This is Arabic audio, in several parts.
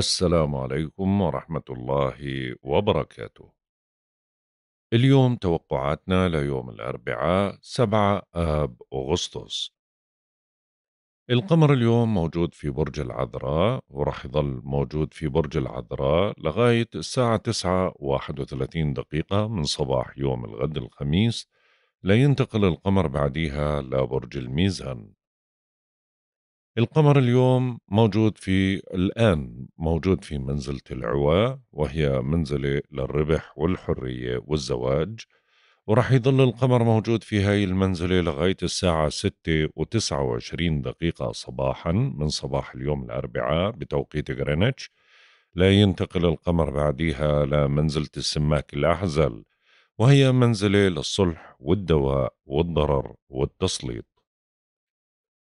السلام عليكم ورحمة الله وبركاته. اليوم توقعاتنا ليوم الأربعاء 7 آب أغسطس. القمر اليوم موجود في برج العذراء ورح يظل موجود في برج العذراء لغاية الساعة 9 31 دقيقة من صباح يوم الغد الخميس لينتقل القمر بعديها لبرج الميزان القمر اليوم موجود في الآن موجود في منزلة العواء وهي منزلة للربح والحرية والزواج ورح يضل القمر موجود في هاي المنزلة لغاية الساعة ستة وتسعة وعشرين دقيقة صباحا من صباح اليوم الأربعاء بتوقيت غرينتش لا ينتقل القمر بعديها لمنزلة السماك الأحزل وهي منزلة للصلح والدواء والضرر والتسليط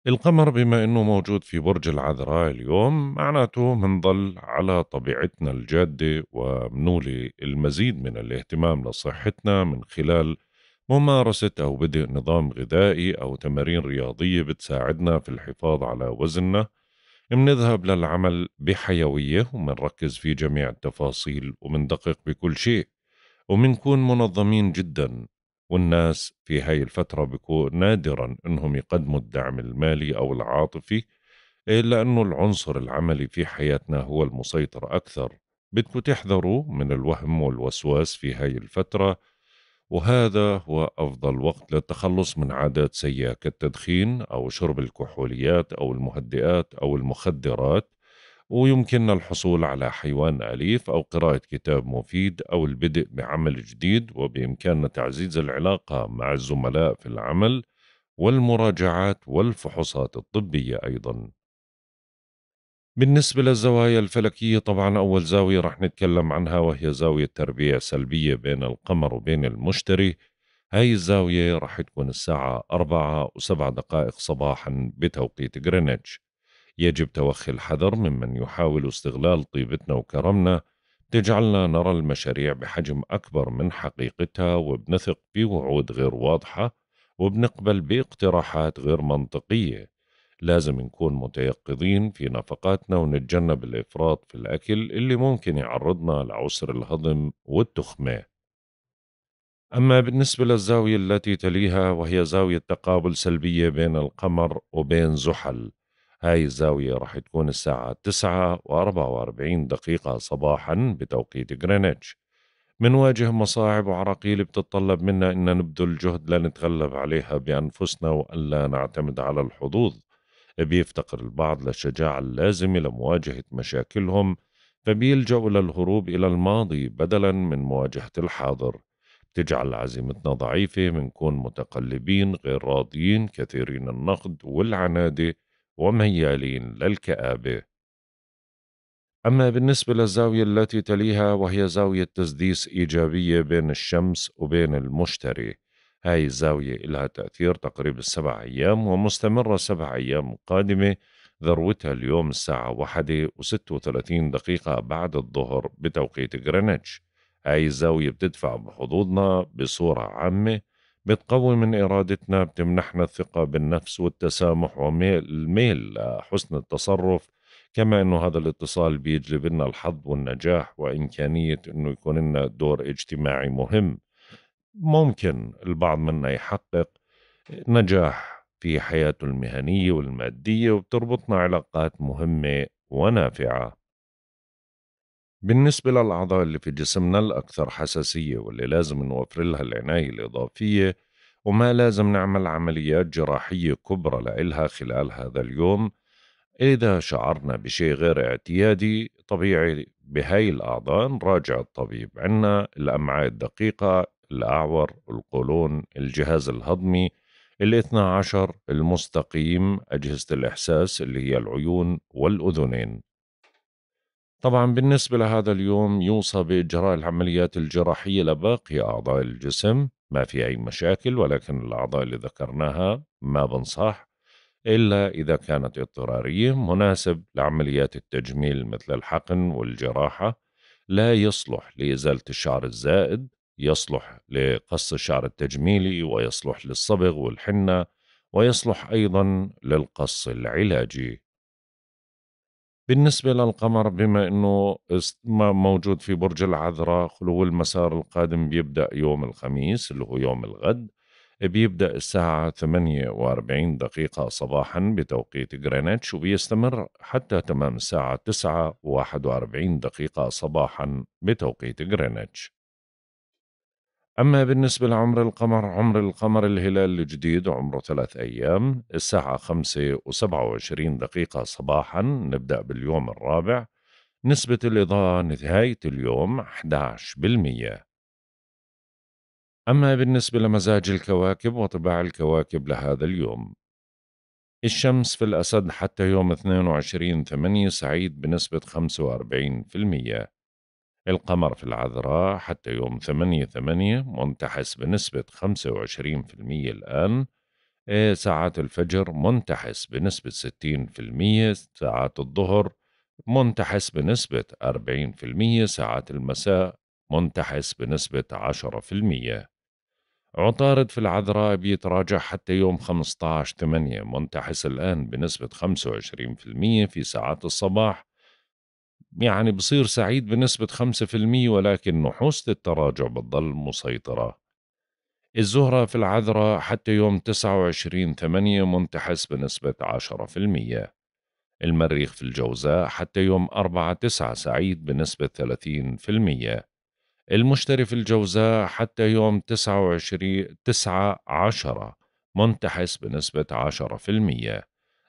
القمر بما انه موجود في برج العذراء اليوم معناته منضل على طبيعتنا الجاده ومنولي المزيد من الاهتمام لصحتنا من خلال ممارسه او بدء نظام غذائي او تمارين رياضيه بتساعدنا في الحفاظ على وزننا منذهب للعمل بحيويه ومنركز في جميع التفاصيل ومندقق بكل شيء ومنكون منظمين جدا والناس في هاي الفترة بيكون نادرا انهم يقدموا الدعم المالي او العاطفي إلا إيه، أنه العنصر العملي في حياتنا هو المسيطر أكثر بدكم تحذروا من الوهم والوسواس في هاي الفترة وهذا هو أفضل وقت للتخلص من عادات سيئة كالتدخين أو شرب الكحوليات أو المهدئات أو المخدرات ويمكننا الحصول على حيوان أليف أو قراءة كتاب مفيد أو البدء بعمل جديد وبإمكاننا تعزيز العلاقة مع الزملاء في العمل والمراجعات والفحوصات الطبية أيضا بالنسبة للزوايا الفلكية طبعا أول زاوية رح نتكلم عنها وهي زاوية تربية سلبية بين القمر وبين المشتري هاي الزاوية رح تكون الساعة أربعة وسبع دقائق صباحا بتوقيت غرينتش يجب توخي الحذر ممن يحاول استغلال طيبتنا وكرمنا تجعلنا نرى المشاريع بحجم أكبر من حقيقتها وبنثق بوعود غير واضحة وبنقبل باقتراحات غير منطقية لازم نكون متيقظين في نفقاتنا ونتجنب الإفراط في الأكل اللي ممكن يعرضنا لعسر الهضم والتخمة أما بالنسبة للزاوية التي تليها وهي زاوية تقابل سلبية بين القمر وبين زحل هاي الزاوية راح تكون الساعة 9 و44 دقيقة صباحا بتوقيت غرينتش منواجه مصاعب وعراقيل بتتطلب منا أن نبذل جهد لنتغلب عليها بأنفسنا وألا نعتمد على الحظوظ بيفتقر البعض للشجاعة اللازمة لمواجهة مشاكلهم فبيلجأوا للهروب إلى الماضي بدلا من مواجهة الحاضر تجعل عزيمتنا ضعيفة منكون متقلبين غير راضيين كثيرين النقد والعنادة وميالين للكآبة أما بالنسبة للزاوية التي تليها وهي زاوية تسديس إيجابية بين الشمس وبين المشتري هاي الزاوية لها تأثير تقريب السبع أيام ومستمرة سبع أيام قادمة ذروتها اليوم الساعة واحدة وستة وثلاثين دقيقة بعد الظهر بتوقيت غرينتش هاي الزاوية بتدفع بحظوظنا بصورة عامة بتقوي من إرادتنا بتمنحنا الثقة بالنفس والتسامح والميل لحسن التصرف كما أنه هذا الاتصال بيجلب لنا الحظ والنجاح وإمكانية أنه يكون لنا دور اجتماعي مهم ممكن البعض منا يحقق نجاح في حياته المهنية والمادية وبتربطنا علاقات مهمة ونافعة بالنسبة للأعضاء اللي في جسمنا الأكثر حساسية واللي لازم نوفر لها العناية الإضافية وما لازم نعمل عمليات جراحية كبرى لإلها خلال هذا اليوم إذا شعرنا بشيء غير اعتيادي طبيعي بهاي الأعضاء نراجع الطبيب عنا الأمعاء الدقيقة الأعور القولون الجهاز الهضمي الاثنى عشر المستقيم أجهزة الإحساس اللي هي العيون والأذنين طبعا بالنسبة لهذا اليوم يوصى بإجراء العمليات الجراحية لباقي أعضاء الجسم ما في أي مشاكل ولكن الأعضاء اللي ذكرناها ما بنصح إلا إذا كانت اضطرارية مناسب لعمليات التجميل مثل الحقن والجراحة لا يصلح لإزالة الشعر الزائد يصلح لقص الشعر التجميلي ويصلح للصبغ والحنة ويصلح أيضا للقص العلاجي بالنسبة للقمر بما أنه موجود في برج العذراء خلو المسار القادم بيبدأ يوم الخميس اللي هو يوم الغد بيبدأ الساعة 48 دقيقة صباحا بتوقيت غرينتش وبيستمر حتى تمام الساعة 9 41 دقيقة صباحا بتوقيت غرينتش أما بالنسبة لعمر القمر عمر القمر الهلال الجديد عمره ثلاث أيام الساعة خمسة وسبعة وعشرين دقيقة صباحا نبدأ باليوم الرابع نسبة الإضاءة نهاية اليوم 11% أما بالنسبة لمزاج الكواكب وطباع الكواكب لهذا اليوم الشمس في الأسد حتى يوم 22 8 سعيد بنسبة 45% القمر في العذراء حتى يوم 8/8 منتحس بنسبة 25% الآن آه، ساعات الفجر منتحس بنسبة 60% ساعات الظهر منتحس بنسبة 40% ساعات المساء منتحس بنسبة 10% عطارد في العذراء بيتراجع حتى يوم 15 8 منتحس الآن بنسبة 25% في ساعات الصباح يعني بصير سعيد بنسبة 5% ولكن نحوس التراجع بتضل مسيطرة الزهرة في العذراء حتى يوم 29 8 منتحس بنسبة 10% المريخ في الجوزاء حتى يوم 4 9 سعيد بنسبة 30% المشتري في الجوزاء حتى يوم 29 تسعة عشرة منتحس بنسبة عشرة في المئة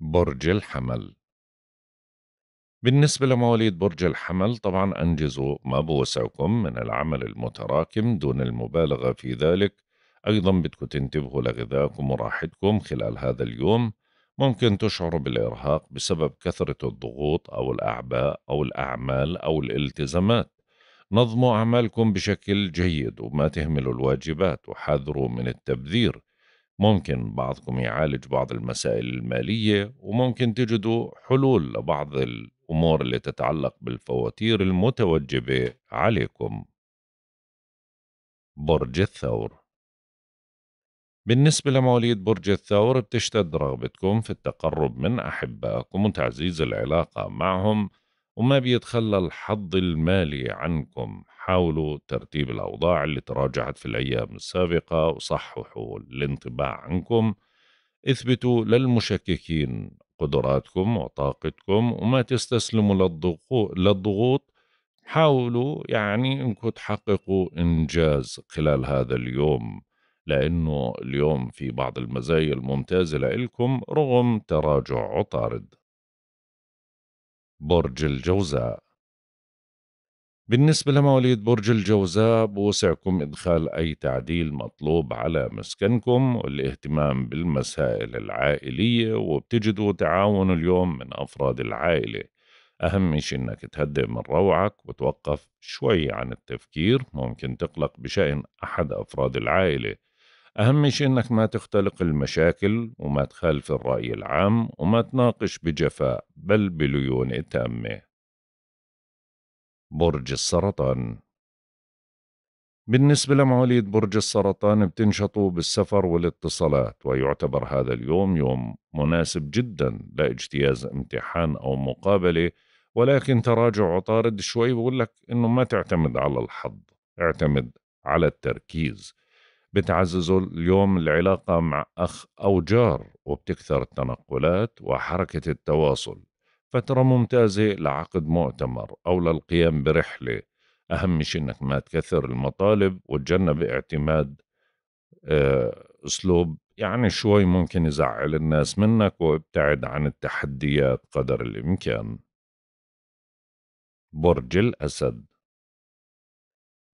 برج الحمل بالنسبة لمواليد برج الحمل طبعا أنجزوا ما بوسعكم من العمل المتراكم دون المبالغة في ذلك أيضا بدكم تنتبهوا لغذائكم وراحتكم خلال هذا اليوم ممكن تشعروا بالإرهاق بسبب كثرة الضغوط أو الأعباء أو الأعمال أو الالتزامات نظموا أعمالكم بشكل جيد وما تهملوا الواجبات وحذروا من التبذير ممكن بعضكم يعالج بعض المسائل المالية وممكن تجدوا حلول لبعض الأمور اللي تتعلق بالفواتير المتوجبة عليكم برج الثور بالنسبة لمواليد برج الثور بتشتد رغبتكم في التقرب من أحبائكم وتعزيز العلاقة معهم وما بيتخلى الحظ المالي عنكم حاولوا ترتيب الأوضاع اللي تراجعت في الأيام السابقة وصححوا الانطباع عنكم اثبتوا للمشككين قدراتكم وطاقتكم وما تستسلموا للضغوط حاولوا يعني انكم تحققوا انجاز خلال هذا اليوم لانه اليوم في بعض المزايا الممتازه لإلكم رغم تراجع عطارد برج الجوزاء بالنسبة لمواليد برج الجوزاء بوسعكم إدخال أي تعديل مطلوب على مسكنكم والاهتمام بالمسائل العائلية وبتجدوا تعاون اليوم من أفراد العائلة أهم شيء إنك تهدئ من روعك وتوقف شوي عن التفكير ممكن تقلق بشأن أحد أفراد العائلة أهم شيء أنك ما تختلق المشاكل وما تخالف الرأي العام وما تناقش بجفاء بل بليونة تامة برج السرطان بالنسبة لمواليد برج السرطان بتنشطوا بالسفر والاتصالات ويعتبر هذا اليوم يوم مناسب جدا لاجتياز امتحان أو مقابلة ولكن تراجع عطارد شوي بقول لك إنه ما تعتمد على الحظ اعتمد على التركيز بتعززه اليوم العلاقة مع أخ أو جار وبتكثر التنقلات وحركة التواصل فترة ممتازة لعقد مؤتمر أو للقيام برحلة أهم شيء إنك ما تكثر المطالب وتجنب اعتماد آه، أسلوب يعني شوي ممكن يزعل الناس منك وابتعد عن التحديات قدر الإمكان برج الأسد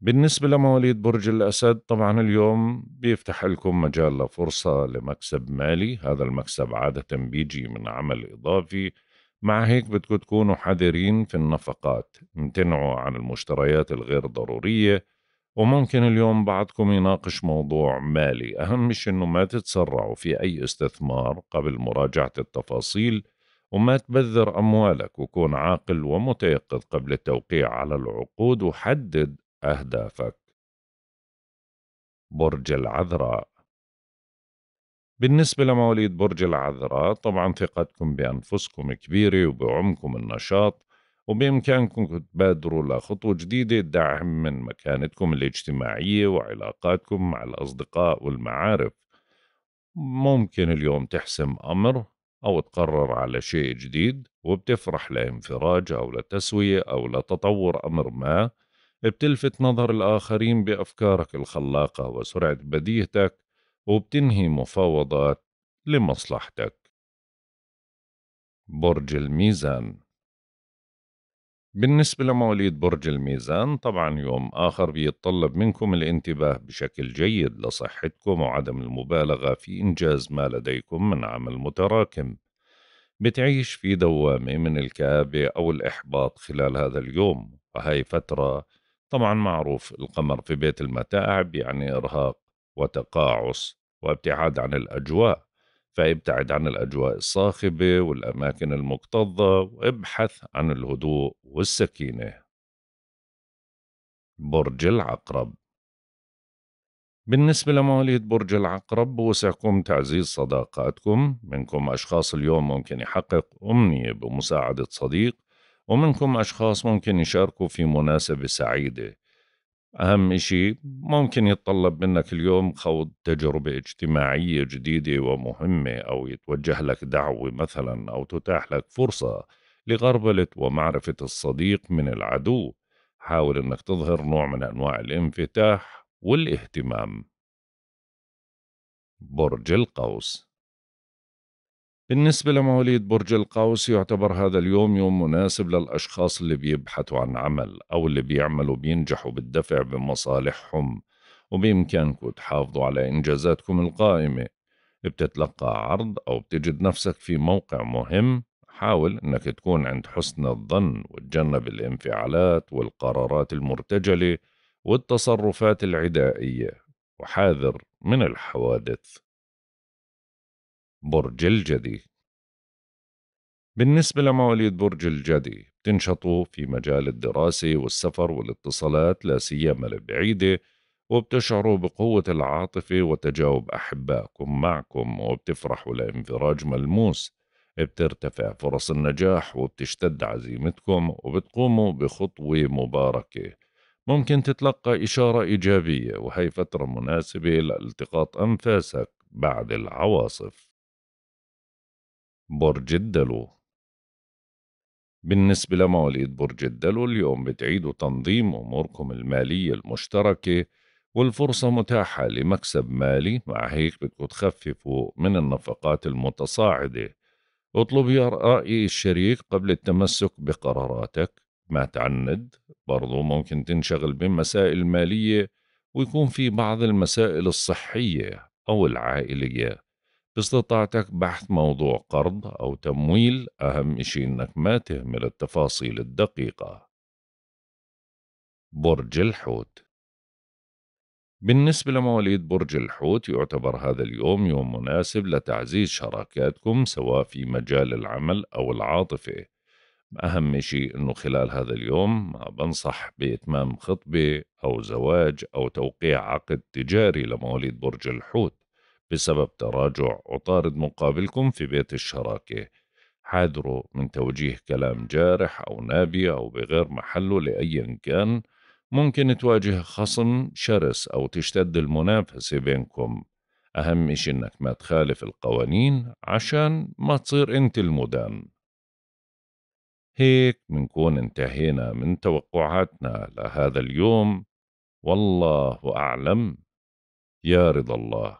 بالنسبة لمواليد برج الأسد طبعا اليوم بيفتح لكم مجال لفرصة لمكسب مالي هذا المكسب عادة بيجي من عمل إضافي مع هيك بدكم تكونوا حذرين في النفقات امتنعوا عن المشتريات الغير ضرورية وممكن اليوم بعضكم يناقش موضوع مالي أهم مش أنه ما تتسرعوا في أي استثمار قبل مراجعة التفاصيل وما تبذر أموالك وكون عاقل ومتيقظ قبل التوقيع على العقود وحدد أهدافك برج العذراء بالنسبة لمواليد برج العذراء طبعا ثقتكم بأنفسكم كبيرة وبعمكم النشاط وبإمكانكم تبادروا لخطوة جديدة تدعم من مكانتكم الاجتماعية وعلاقاتكم مع الأصدقاء والمعارف ممكن اليوم تحسم أمر أو تقرر على شيء جديد وبتفرح لانفراج أو لتسوية أو لتطور أمر ما بتلفت نظر الآخرين بأفكارك الخلاقة وسرعة بديهتك وبتنهي مفاوضات لمصلحتك برج الميزان بالنسبة لمواليد برج الميزان طبعا يوم آخر بيتطلب منكم الانتباه بشكل جيد لصحتكم وعدم المبالغة في إنجاز ما لديكم من عمل متراكم بتعيش في دوامة من الكآبة أو الإحباط خلال هذا اليوم وهي فترة طبعا معروف القمر في بيت المتاعب يعني إرهاق وتقاعس وابتعاد عن الأجواء فابتعد عن الأجواء الصاخبة والأماكن المكتظة وابحث عن الهدوء والسكينة برج العقرب بالنسبة لمواليد برج العقرب بوسعكم تعزيز صداقاتكم منكم أشخاص اليوم ممكن يحقق أمنية بمساعدة صديق ومنكم أشخاص ممكن يشاركوا في مناسبة سعيدة أهم إشي ممكن يتطلب منك اليوم خوض تجربة اجتماعية جديدة ومهمة أو يتوجه لك دعوة مثلا أو تتاح لك فرصة لغربلة ومعرفة الصديق من العدو حاول أنك تظهر نوع من أنواع الانفتاح والاهتمام برج القوس بالنسبة لمواليد برج القوس يعتبر هذا اليوم يوم مناسب للأشخاص اللي بيبحثوا عن عمل أو اللي بيعملوا بينجحوا بالدفع بمصالحهم وبإمكانكم تحافظوا على إنجازاتكم القائمة بتتلقى عرض أو بتجد نفسك في موقع مهم حاول أنك تكون عند حسن الظن وتجنب الانفعالات والقرارات المرتجلة والتصرفات العدائية وحاذر من الحوادث برج الجدي بالنسبة لمواليد برج الجدي بتنشطوا في مجال الدراسة والسفر والاتصالات لا سيما البعيدة وبتشعروا بقوة العاطفة وتجاوب أحبائكم معكم وبتفرحوا لانفراج ملموس بترتفع فرص النجاح وبتشتد عزيمتكم وبتقوموا بخطوة مباركة ممكن تتلقى إشارة إيجابية وهي فترة مناسبة لالتقاط أنفاسك بعد العواصف برج الدلو بالنسبة لمواليد برج الدلو اليوم بتعيدوا تنظيم أموركم المالية المشتركة والفرصة متاحة لمكسب مالي مع هيك بدكم تخففوا من النفقات المتصاعدة اطلب يا رأي الشريك قبل التمسك بقراراتك ما تعند برضو ممكن تنشغل بمسائل مالية ويكون في بعض المسائل الصحية أو العائلية باستطاعتك بحث موضوع قرض أو تمويل أهم إشي إنك ما تهمل التفاصيل الدقيقة برج الحوت بالنسبة لمواليد برج الحوت يعتبر هذا اليوم يوم مناسب لتعزيز شراكاتكم سواء في مجال العمل أو العاطفة أهم شيء أنه خلال هذا اليوم ما بنصح بإتمام خطبة أو زواج أو توقيع عقد تجاري لمواليد برج الحوت بسبب تراجع عطارد مقابلكم في بيت الشراكة حاذروا من توجيه كلام جارح أو نابي أو بغير محله لأي كان ممكن تواجه خصم شرس أو تشتد المنافسة بينكم أهم إشي إنك ما تخالف القوانين عشان ما تصير أنت المدان هيك منكون انتهينا من توقعاتنا لهذا اليوم والله أعلم يا رضا الله